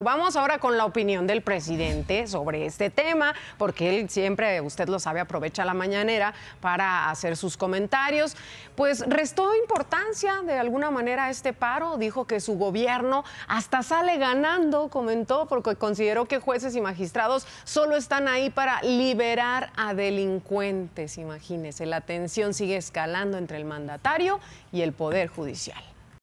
Vamos ahora con la opinión del presidente sobre este tema, porque él siempre, usted lo sabe, aprovecha la mañanera para hacer sus comentarios. Pues restó importancia de alguna manera a este paro, dijo que su gobierno hasta sale ganando, comentó, porque consideró que jueces y magistrados solo están ahí para liberar a delincuentes, imagínese. La tensión sigue escalando entre el mandatario y el Poder Judicial.